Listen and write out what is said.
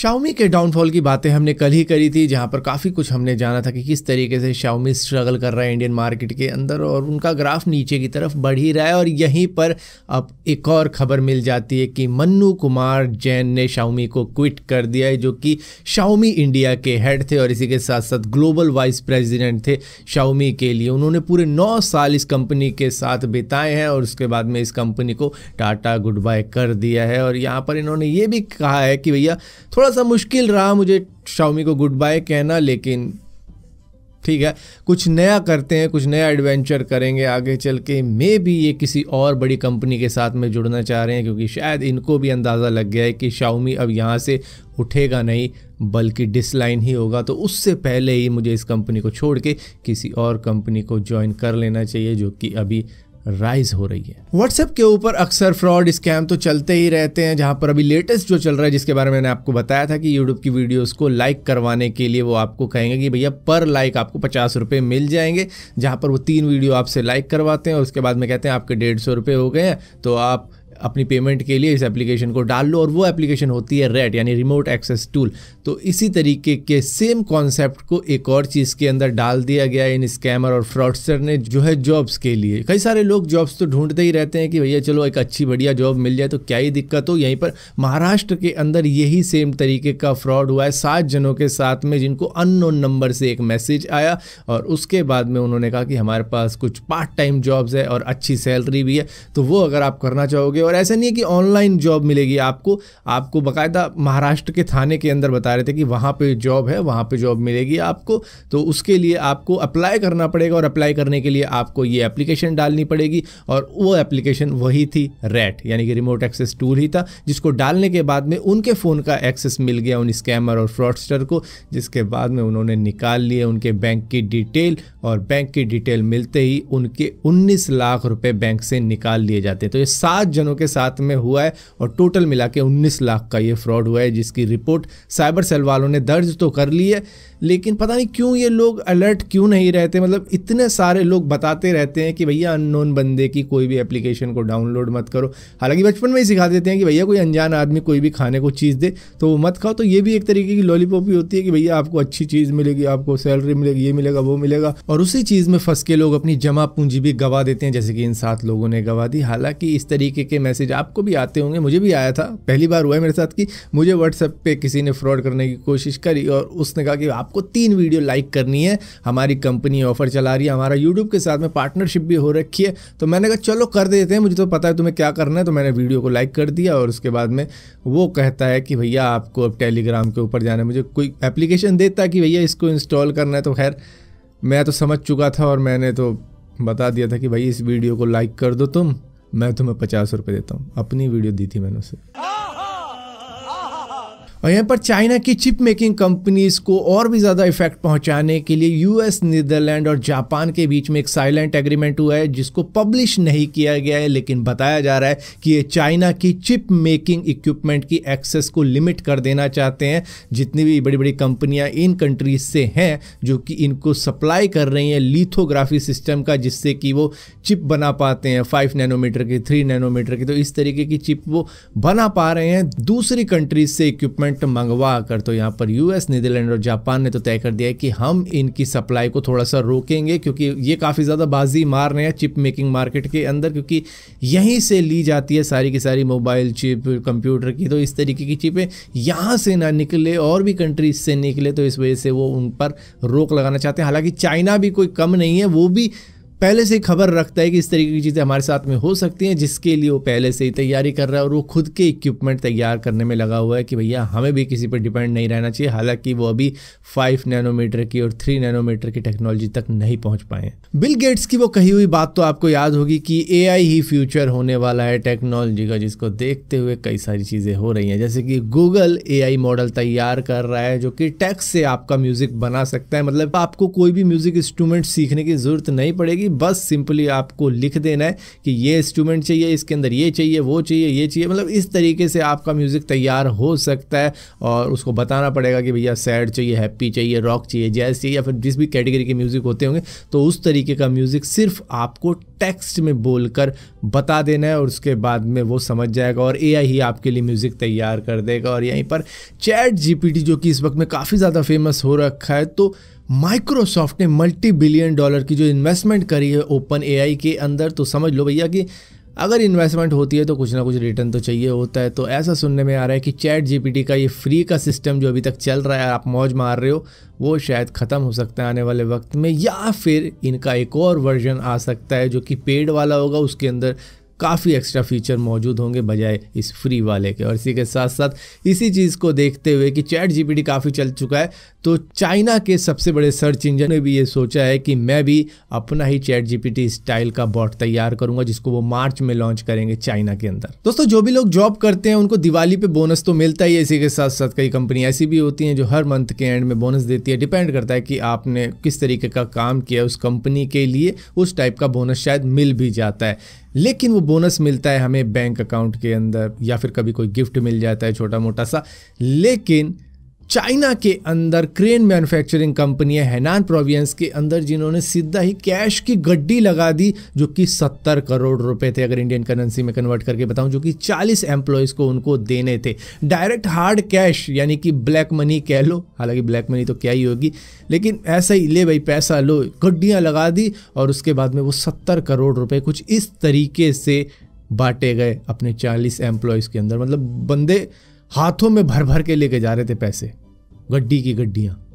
Xiaomi के downfall की बातें हमने कल ही करी थी जहां पर काफ़ी कुछ हमने जाना था कि किस तरीके से शाओमी स्ट्रगल कर रहा है इंडियन मार्केट के अंदर और उनका ग्राफ नीचे की तरफ बढ़ ही रहा है और यहीं पर अब एक और खबर मिल जाती है कि मन्नू कुमार जैन ने शाओमी को क्विट कर दिया है जो कि शाओमी इंडिया के हेड थे और इसी के साथ साथ ग्लोबल वाइस प्रेजिडेंट थे शाओमी के लिए उन्होंने पूरे नौ साल इस कंपनी के साथ बिताए हैं और उसके बाद में इस कंपनी को टाटा गुड बाय कर दिया है और यहाँ पर इन्होंने ये भी कहा है कि भैया थोड़ा सा मुश्किल रहा मुझे शाओमी को गुड बाय कहना लेकिन ठीक है कुछ नया करते हैं कुछ नया एडवेंचर करेंगे आगे चल के मे भी ये किसी और बड़ी कंपनी के साथ में जुड़ना चाह रहे हैं क्योंकि शायद इनको भी अंदाज़ा लग गया है कि शाओमी अब यहाँ से उठेगा नहीं बल्कि डिसलाइन ही होगा तो उससे पहले ही मुझे इस कंपनी को छोड़ के किसी और कंपनी को ज्वाइन कर लेना चाहिए जो कि अभी राइज हो रही है व्हाट्सएप के ऊपर अक्सर फ्रॉड स्कैम तो चलते ही रहते हैं जहां पर अभी लेटेस्ट जो चल रहा है जिसके बारे में मैंने आपको बताया था कि यूट्यूब की वीडियोस को लाइक करवाने के लिए वो आपको कहेंगे कि भैया पर लाइक आपको पचास रुपये मिल जाएंगे जहां पर वो तीन वीडियो आपसे लाइक करवाते हैं और उसके बाद में कहते हैं आपके डेढ़ सौ रुपये हो गए हैं तो आप अपनी पेमेंट के लिए इस एप्लीकेशन को डाल लो और वो एप्लीकेशन होती है रेड यानी रिमोट एक्सेस टूल तो इसी तरीके के सेम कॉन्सेप्ट को एक और चीज़ के अंदर डाल दिया गया इन स्कैमर और फ्रॉडस्टर ने जो है जॉब्स के लिए कई सारे लोग जॉब्स तो ढूंढते ही रहते हैं कि भैया चलो एक अच्छी बढ़िया जॉब मिल जाए तो क्या ही दिक्कत हो यहीं पर महाराष्ट्र के अंदर यही सेम तरीके का फ्रॉड हुआ है सात जनों के साथ में जिनको अननोन नंबर से एक मैसेज आया और उसके बाद में उन्होंने कहा कि हमारे पास कुछ पार्ट टाइम जॉब्स है और अच्छी सैलरी भी है तो वो अगर आप करना चाहोगे और और ऐसा नहीं है कि ऑनलाइन जॉब मिलेगी आपको आपको बाकायदा महाराष्ट्र के थाने के अंदर बता रहे थे कि वहाँ पे जॉब है वहाँ पे जॉब मिलेगी आपको तो उसके लिए आपको अप्लाई करना पड़ेगा और अप्लाई करने के लिए आपको ये एप्लीकेशन डालनी पड़ेगी और वो एप्लीकेशन वही थी रेट यानी कि रिमोट एक्सेस टूल ही था जिसको डालने के बाद में उनके फ़ोन का एक्सेस मिल गया उन स्कैमर और फ्रॉडस्टर को जिसके बाद में उन्होंने निकाल लिए उनके बैंक की डिटेल और बैंक की डिटेल मिलते ही उनके 19 लाख रुपए बैंक से निकाल लिए जाते हैं तो ये सात जनों के के साथ में हुआ है और टोटल मिला के उन्नीस लाख का ये फ्रॉड हुआ है जिसकी रिपोर्ट साइबर सेल वालों ने दर्ज तो कर ली है लेकिन पता नहीं क्यों ये लोग अलर्ट क्यों नहीं रहते मतलब इतने सारे लोग बताते रहते हैं कि भैया अननोन बंदे की कोई भी एप्लीकेशन को डाउनलोड मत करो हालांकि बचपन में ही सिखा देते हैं कि भैया कोई अनजान आदमी कोई भी खाने को चीज़ दे तो वो मत खाओ तो ये भी एक तरीके की लॉलीपॉप ही होती है कि भैया आपको अच्छी चीज़ मिलेगी आपको सैलरी मिलेगी ये मिलेगा वो मिलेगा और उसी चीज़ में फंस के लोग अपनी जमा पूंजी भी गवा देते हैं जैसे कि इन सात लोगों ने गवा दी हालांकि इस तरीके के मैसेज आपको भी आते होंगे मुझे भी आया था पहली बार हुआ है मेरे साथ कि मुझे व्हाट्सएप पे किसी ने फ्रॉड करने की कोशिश करी और उसने कहा कि आपको तीन वीडियो लाइक करनी है हमारी कंपनी ऑफर चला रही है हमारा यूट्यूब के साथ में पार्टनरशिप भी हो रखी है तो मैंने कहा चलो कर देते हैं मुझे तो पता है तुम्हें क्या करना है तो मैंने वीडियो को लाइक कर दिया और उसके बाद में वो कहता है कि भैया आपको अब टेलीग्राम के ऊपर जाना है मुझे कोई एप्लीकेशन देता कि भैया इसको इंस्टॉल करना है तो खैर मैं तो समझ चुका था और मैंने तो बता दिया था कि भाई इस वीडियो को लाइक कर दो तुम मैं तुम्हें पचास रुपये देता हूँ अपनी वीडियो दी थी मैंने उसे और यहाँ पर चाइना की चिप मेकिंग कंपनीज को और भी ज़्यादा इफेक्ट पहुँचाने के लिए यूएस नीदरलैंड और जापान के बीच में एक साइलेंट एग्रीमेंट हुआ है जिसको पब्लिश नहीं किया गया है लेकिन बताया जा रहा है कि ये चाइना की चिप मेकिंग इक्विपमेंट की एक्सेस को लिमिट कर देना चाहते हैं जितनी भी बड़ी बड़ी कंपनियाँ इन कंट्रीज से हैं जो कि इनको सप्लाई कर रही हैं लिथोग्राफी सिस्टम का जिससे कि वो चिप बना पाते हैं फाइव नैनोमीटर की थ्री नैनोमीटर की तो इस तरीके की चिप वो बना पा रहे हैं दूसरी कंट्रीज से इक्विपमेंट कंपोनेंट मंगवा कर तो यहाँ पर यूएस नीदरलैंड और जापान ने तो तय कर दिया है कि हम इनकी सप्लाई को थोड़ा सा रोकेंगे क्योंकि ये काफ़ी ज़्यादा बाजी मार रहे हैं चिप मेकिंग मार्केट के अंदर क्योंकि यहीं से ली जाती है सारी की सारी मोबाइल चिप कंप्यूटर की तो इस तरीके की चिपें यहाँ से ना निकले और भी कंट्रीज से निकले तो इस वजह से वो उन पर रोक लगाना चाहते हैं हालांकि चाइना भी कोई कम नहीं है वो भी पहले से खबर रखता है कि इस तरीके की चीज़ें हमारे साथ में हो सकती हैं जिसके लिए वो पहले से ही तैयारी कर रहा है और वो खुद के इक्विपमेंट तैयार करने में लगा हुआ है कि भैया हमें भी किसी पर डिपेंड नहीं रहना चाहिए हालांकि वो अभी फाइव नैनोमीटर की और थ्री नैनोमीटर की टेक्नोलॉजी तक नहीं पहुंच पाए बिल गेट्स की वो कही हुई बात तो आपको याद होगी कि ए ही फ्यूचर होने वाला है टेक्नोलॉजी का जिसको देखते हुए कई सारी चीज़ें हो रही हैं जैसे कि गूगल ए मॉडल तैयार कर रहा है जो कि टैक्स से आपका म्यूज़िक बना सकता है मतलब आपको कोई भी म्यूज़िक इंस्ट्रूमेंट सीखने की ज़रूरत नहीं पड़ेगी बस सिंपली आपको लिख देना है कि ये इंस्ट्रूमेंट चाहिए इसके अंदर ये चाहिए वो चाहिए ये चाहिए मतलब इस तरीके से आपका म्यूज़िक तैयार हो सकता है और उसको बताना पड़ेगा कि भैया सैड चाहिए हैप्पी चाहिए रॉक चाहिए जैज चाहिए या फिर जिस भी कैटेगरी के म्यूज़िक होते होंगे तो उस तरीके का म्यूज़िक सिर्फ आपको टेक्स्ट में बोलकर बता देना है और उसके बाद में वो समझ जाएगा और आई ही आपके लिए म्यूज़िक तैयार कर देगा और यहीं पर चैट टी जो कि इस वक्त में काफ़ी ज़्यादा फेमस हो रखा है तो माइक्रोसॉफ्ट ने मल्टी बिलियन डॉलर की जो इन्वेस्टमेंट करी है ओपन ए के अंदर तो समझ लो भैया कि अगर इन्वेस्टमेंट होती है तो कुछ ना कुछ रिटर्न तो चाहिए होता है तो ऐसा सुनने में आ रहा है कि चैट जीपीटी का ये फ्री का सिस्टम जो अभी तक चल रहा है आप मौज मार रहे हो वो शायद ख़त्म हो सकता है आने वाले वक्त में या फिर इनका एक और वर्जन आ सकता है जो कि पेड वाला होगा उसके अंदर काफ़ी एक्स्ट्रा फीचर मौजूद होंगे बजाय इस फ्री वाले के और इसी के साथ साथ इसी चीज़ को देखते हुए कि चैट जीपीटी काफ़ी चल चुका है तो चाइना के सबसे बड़े सर्च इंजन ने भी ये सोचा है कि मैं भी अपना ही चैट जीपीटी स्टाइल का बॉट तैयार करूंगा जिसको वो मार्च में लॉन्च करेंगे चाइना के अंदर दोस्तों जो भी लोग जॉब करते हैं उनको दिवाली पर बोनस तो मिलता ही है इसी के साथ साथ कई कंपनी ऐसी भी होती हैं जो हर मंथ के एंड में बोनस देती है डिपेंड करता है कि आपने किस तरीके का काम किया उस कंपनी के लिए उस टाइप का बोनस शायद मिल भी जाता है लेकिन वो बोनस मिलता है हमें बैंक अकाउंट के अंदर या फिर कभी कोई गिफ्ट मिल जाता है छोटा मोटा सा लेकिन चाइना के अंदर क्रेन मैन्युफैक्चरिंग कंपनी है हैनान प्रोविंस के अंदर जिन्होंने सीधा ही कैश की गड्डी लगा दी जो कि 70 करोड़ रुपए थे अगर इंडियन करेंसी में कन्वर्ट करके बताऊं जो कि 40 एम्प्लॉयज़ को उनको देने थे डायरेक्ट हार्ड कैश यानी कि ब्लैक मनी कह लो हालांकि ब्लैक मनी तो क्या ही होगी लेकिन ऐसा ही ले भाई पैसा लो गड्डियाँ लगा दी और उसके बाद में वो सत्तर करोड़ रुपये कुछ इस तरीके से बांटे गए अपने चालीस एम्प्लॉयज़ के अंदर मतलब बंदे हाथों में भर भर के लेके जा रहे थे पैसे गड्डी की गड्डियां